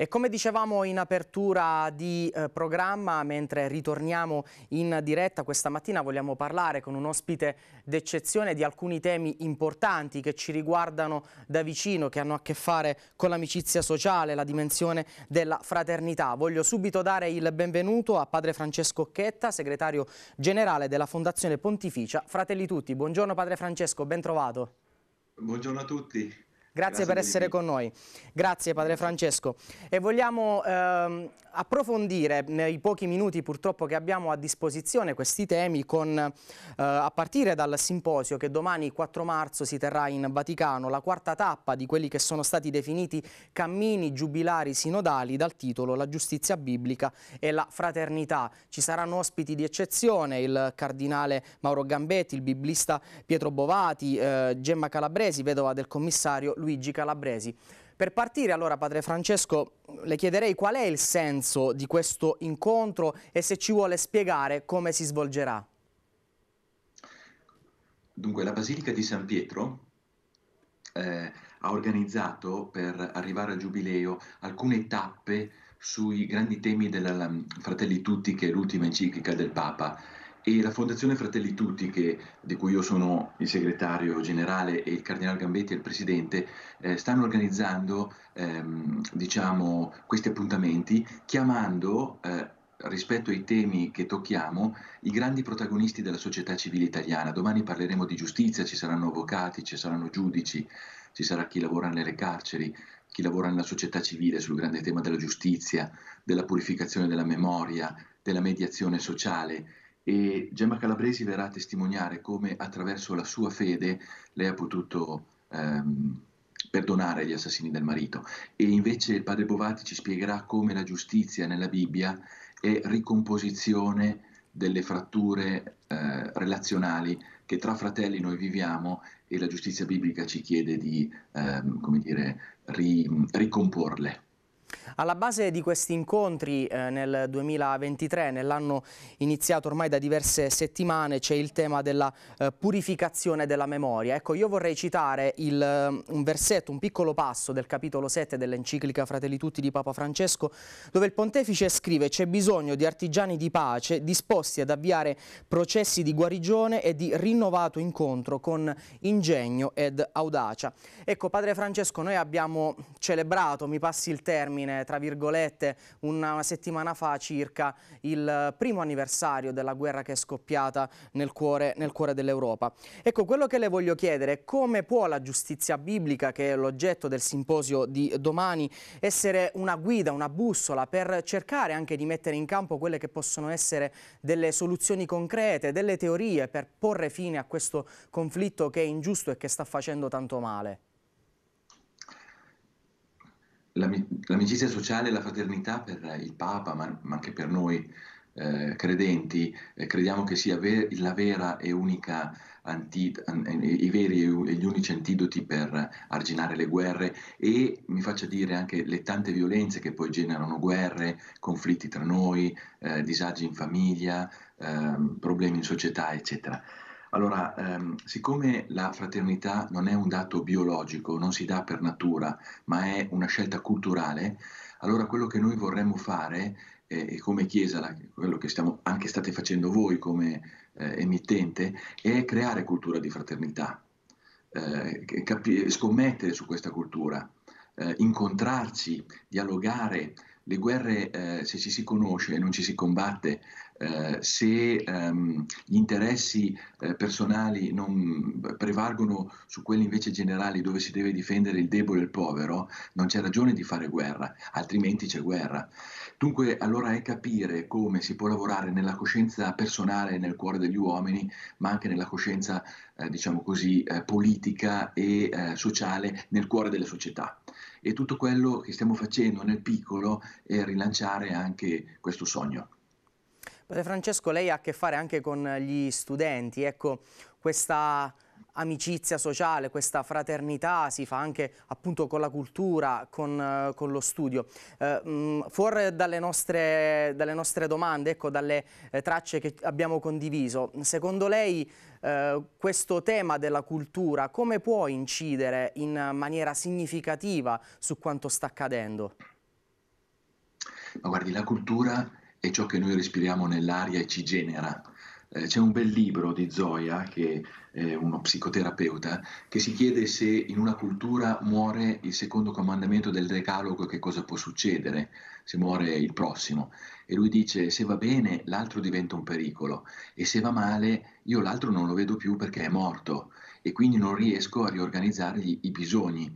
E come dicevamo in apertura di eh, programma, mentre ritorniamo in diretta questa mattina vogliamo parlare con un ospite d'eccezione di alcuni temi importanti che ci riguardano da vicino, che hanno a che fare con l'amicizia sociale, la dimensione della fraternità. Voglio subito dare il benvenuto a padre Francesco Chetta, segretario generale della Fondazione Pontificia Fratelli Tutti. Buongiorno padre Francesco, ben trovato. Buongiorno a tutti. Grazie, per essere con noi. Grazie Padre Francesco. E vogliamo ehm, approfondire nei pochi minuti purtroppo che abbiamo a disposizione questi temi con, eh, a partire dal simposio che domani 4 marzo si terrà in Vaticano, la quarta tappa di quelli che sono stati definiti cammini giubilari sinodali dal titolo La giustizia biblica e la fraternità. Ci saranno ospiti di eccezione il cardinale Mauro Gambetti, il biblista Pietro Bovati, eh, Gemma Calabresi, vedova del commissario Luigi Luigi Calabresi. Per partire allora, Padre Francesco, le chiederei qual è il senso di questo incontro e se ci vuole spiegare come si svolgerà. Dunque, la Basilica di San Pietro eh, ha organizzato per arrivare a Giubileo alcune tappe sui grandi temi della mm, Fratelli Tutti, che è l'ultima enciclica del Papa, e la Fondazione Fratelli Tutti, che, di cui io sono il segretario generale e il Cardinale Gambetti è il presidente, eh, stanno organizzando ehm, diciamo, questi appuntamenti chiamando eh, rispetto ai temi che tocchiamo i grandi protagonisti della società civile italiana. Domani parleremo di giustizia, ci saranno avvocati, ci saranno giudici, ci sarà chi lavora nelle carceri, chi lavora nella società civile sul grande tema della giustizia, della purificazione della memoria, della mediazione sociale e Gemma Calabresi verrà a testimoniare come attraverso la sua fede lei ha potuto ehm, perdonare gli assassini del marito e invece il padre Bovati ci spiegherà come la giustizia nella Bibbia è ricomposizione delle fratture eh, relazionali che tra fratelli noi viviamo e la giustizia biblica ci chiede di ehm, dire, ri, ricomporle. Alla base di questi incontri eh, nel 2023, nell'anno iniziato ormai da diverse settimane, c'è il tema della eh, purificazione della memoria. Ecco, io vorrei citare il, eh, un versetto, un piccolo passo del capitolo 7 dell'enciclica Fratelli Tutti di Papa Francesco, dove il pontefice scrive c'è bisogno di artigiani di pace disposti ad avviare processi di guarigione e di rinnovato incontro con ingegno ed audacia. Ecco, Padre Francesco, noi abbiamo celebrato, mi passi il termine, termine, tra virgolette, una settimana fa circa il primo anniversario della guerra che è scoppiata nel cuore, nel cuore dell'Europa. Ecco, quello che le voglio chiedere è come può la giustizia biblica, che è l'oggetto del simposio di domani, essere una guida, una bussola per cercare anche di mettere in campo quelle che possono essere delle soluzioni concrete, delle teorie per porre fine a questo conflitto che è ingiusto e che sta facendo tanto male l'amicizia sociale e la fraternità per il Papa, ma, ma anche per noi eh, credenti, eh, crediamo che sia ver- la vera e unica antid- an- i veri e gli unici antidoti per arginare le guerre e mi faccia dire anche le tante violenze che poi generano guerre, conflitti tra noi, eh, disagi in famiglia, ehm, problemi in società, eccetera. Allora, ehm, siccome la fraternità non è un dato biologico, non si dà per natura, ma è una scelta culturale, allora quello che noi vorremmo fare eh, come Chiesa, la, quello che stiamo, anche state facendo voi come eh, emittente, è creare cultura di fraternità, eh, capi- scommettere su questa cultura, eh, incontrarci, dialogare. Le guerre, eh, se ci si conosce e non ci si combatte, eh, se ehm, gli interessi eh, personali non prevalgono su quelli invece generali dove si deve difendere il debole e il povero, non c'è ragione di fare guerra, altrimenti c'è guerra. Dunque allora è capire come si può lavorare nella coscienza personale nel cuore degli uomini, ma anche nella coscienza, eh, diciamo così, eh, politica e eh, sociale nel cuore delle società e tutto quello che stiamo facendo nel piccolo è rilanciare anche questo sogno. Padre Francesco, lei ha a che fare anche con gli studenti, ecco questa amicizia sociale, questa fraternità si fa anche appunto con la cultura, con, eh, con lo studio. Eh, mm, fuori dalle nostre, dalle nostre, domande, ecco, dalle eh, tracce che abbiamo condiviso, secondo lei eh, questo tema della cultura come può incidere in maniera significativa su quanto sta accadendo? Ma guardi, la cultura e ciò che noi respiriamo nell'aria e ci genera. Eh, c'è un bel libro di Zoya, che è uno psicoterapeuta, che si chiede se in una cultura muore il secondo comandamento del decalogo che cosa può succedere se muore il prossimo. E lui dice se va bene l'altro diventa un pericolo e se va male io l'altro non lo vedo più perché è morto e quindi non riesco a riorganizzargli i bisogni.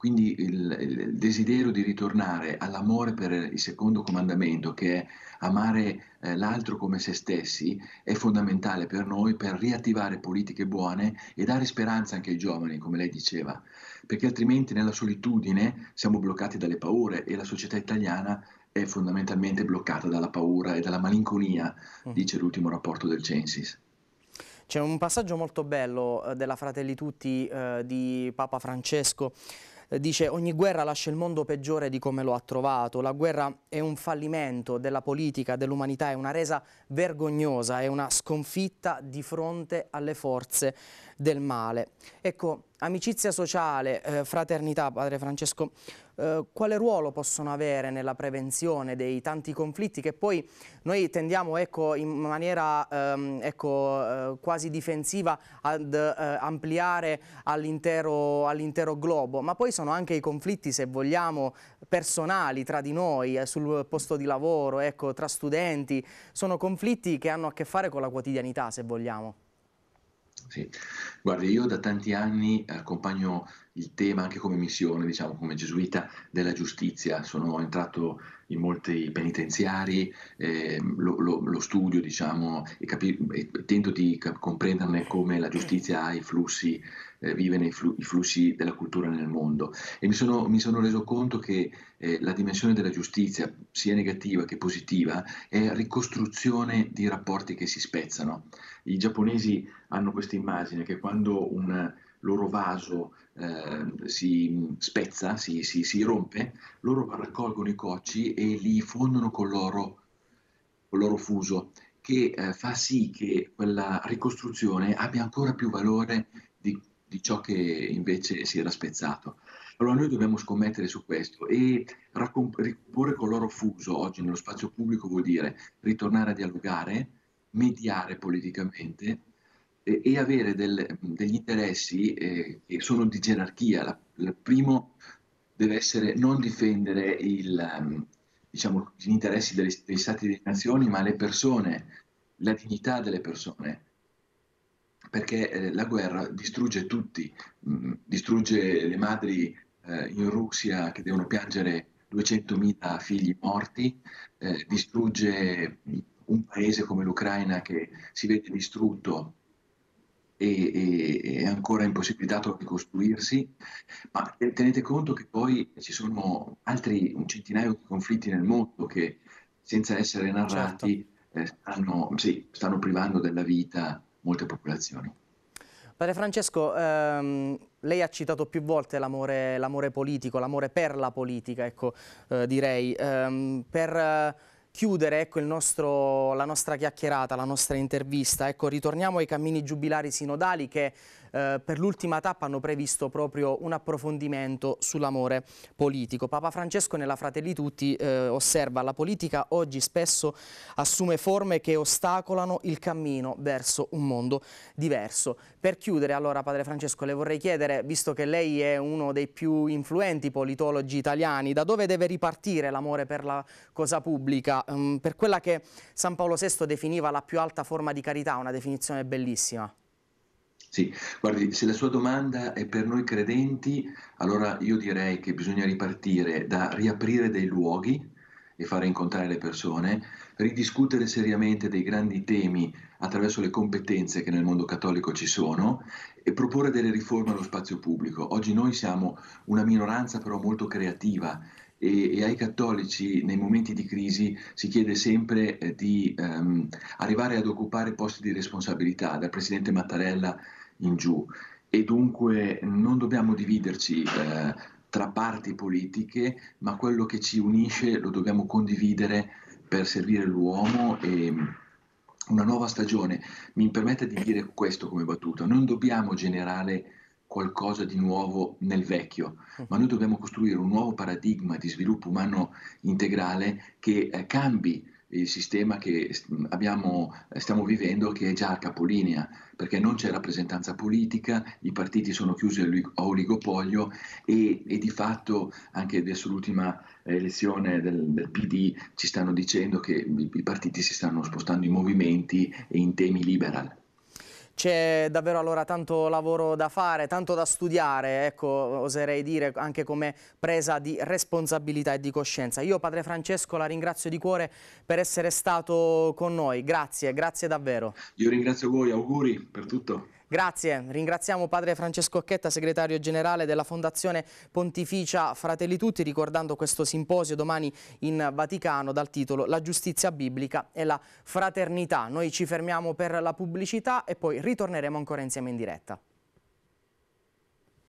Quindi il, il, desiderio di ritornare all'amore per il secondo comandamento, che è amare eh, l'altro come se stessi, è fondamentale per noi per riattivare politiche buone e dare speranza anche ai giovani, come lei diceva, perché altrimenti nella solitudine siamo bloccati dalle paure e la società italiana è fondamentalmente bloccata dalla paura e dalla malinconia, mm. dice l'ultimo rapporto del Censis. C'è un passaggio molto bello eh, della Fratelli Tutti eh, di Papa Francesco dice ogni guerra lascia il mondo peggiore di come lo ha trovato, la guerra è un fallimento della politica, dell'umanità, è una resa vergognosa, è una sconfitta di fronte alle forze del male. Ecco, amicizia sociale, eh, fraternità, padre Francesco, eh, quale ruolo possono avere nella prevenzione dei tanti conflitti che poi noi tendiamo ecco, in maniera ehm, ecco, eh, quasi difensiva ad eh, ampliare all'intero all globo, ma poi sono anche i conflitti, se vogliamo, personali tra di noi, eh, sul posto di lavoro, ecco, tra studenti, sono conflitti che hanno a che fare con la quotidianità, se vogliamo. Sì. Guardi, io da tanti anni eh, accompagno il tema anche come missione, diciamo come gesuita della giustizia, sono entrato in molti penitenziari, eh, lo, lo, lo, studio diciamo e, capi- e tento di cap- comprenderne come la giustizia ha i flussi, eh, vive nei flu- i flussi della cultura nel mondo e mi sono, mi sono reso conto che eh, la dimensione della giustizia, sia negativa che positiva, è ricostruzione di rapporti che si spezzano. I giapponesi hanno questa immagine che quando un loro vaso eh, si spezza, si, si, si, rompe, loro raccolgono i cocci e li fondono con loro, col loro fuso, che eh, fa sì che quella ricostruzione abbia ancora più valore di, di ciò che invece si era spezzato. Allora noi dobbiamo scommettere su questo e riporre con loro fuso oggi nello spazio pubblico vuol dire ritornare a dialogare, mediare politicamente eh, e avere del, degli interessi eh, che sono di gerarchia. La, il primo deve essere non difendere il, ehm, diciamo, gli interessi delle, degli stati e delle nazioni, ma le persone, la dignità delle persone perché eh, la guerra distrugge tutti, mh, mm, distrugge le madri eh, in Russia che devono piangere 200.000 figli morti, eh, distrugge un paese come l'Ucraina che si vede distrutto e, e, è ancora impossibilitato a ricostruirsi, ma tenete conto che poi ci sono altri un centinaio di conflitti nel mondo che senza essere narrati certo. eh, stanno, sì, stanno, privando della vita molte popolazioni. Padre Francesco, ehm, lei ha citato più volte l'amore, politico, l'amore per la politica, ecco, eh, direi. Ehm, per, chiudere ecco, nostro, la nostra chiacchierata, la nostra intervista. Ecco, ritorniamo ai cammini giubilari sinodali che eh, per l'ultima tappa hanno previsto proprio un approfondimento sull'amore politico. Papa Francesco nella Fratelli Tutti eh, osserva la politica oggi spesso assume forme che ostacolano il cammino verso un mondo diverso. Per chiudere allora Padre Francesco le vorrei chiedere, visto che lei è uno dei più influenti politologi italiani, da dove deve ripartire l'amore per la cosa pubblica, um, per quella che San Paolo VI definiva la più alta forma di carità, una definizione bellissima? Sì, guardi, se la sua domanda è per noi credenti, allora io direi che bisogna ripartire da riaprire dei luoghi e fare incontrare le persone, ridiscutere seriamente dei grandi temi attraverso le competenze che nel mondo cattolico ci sono e proporre delle riforme allo spazio pubblico. Oggi noi siamo una minoranza però molto creativa e, e, ai cattolici nei momenti di crisi si chiede sempre eh, di ehm, arrivare ad occupare posti di responsabilità. Dal presidente Mattarella in giù e dunque non dobbiamo dividerci eh, tra parti politiche, ma quello che ci unisce lo dobbiamo condividere per servire l'uomo e mm, una nuova stagione. Mi permetta di dire questo come battuta, non dobbiamo generare qualcosa di nuovo nel vecchio, ma noi dobbiamo costruire un nuovo paradigma di sviluppo umano integrale che eh, cambi il sistema che abbiamo, stiamo vivendo che è già a capolinea, perché non c'è rappresentanza politica, i partiti sono chiusi a oligopolio e, e di fatto anche adesso l'ultima elezione del, del, PD ci stanno dicendo che i partiti si stanno spostando in movimenti e in temi liberal. C'è davvero allora tanto lavoro da fare, tanto da studiare, ecco, oserei dire, anche come presa di responsabilità e di coscienza. Io, padre Francesco, la ringrazio di cuore per essere stato con noi. Grazie, grazie davvero. Io ringrazio voi, auguri per tutto. Grazie, ringraziamo padre Francesco Occhetta, segretario generale della Fondazione Pontificia Fratelli Tutti, ricordando questo simposio domani in Vaticano dal titolo La giustizia biblica e la fraternità. Noi ci fermiamo per la pubblicità e poi ritorneremo ancora insieme in diretta.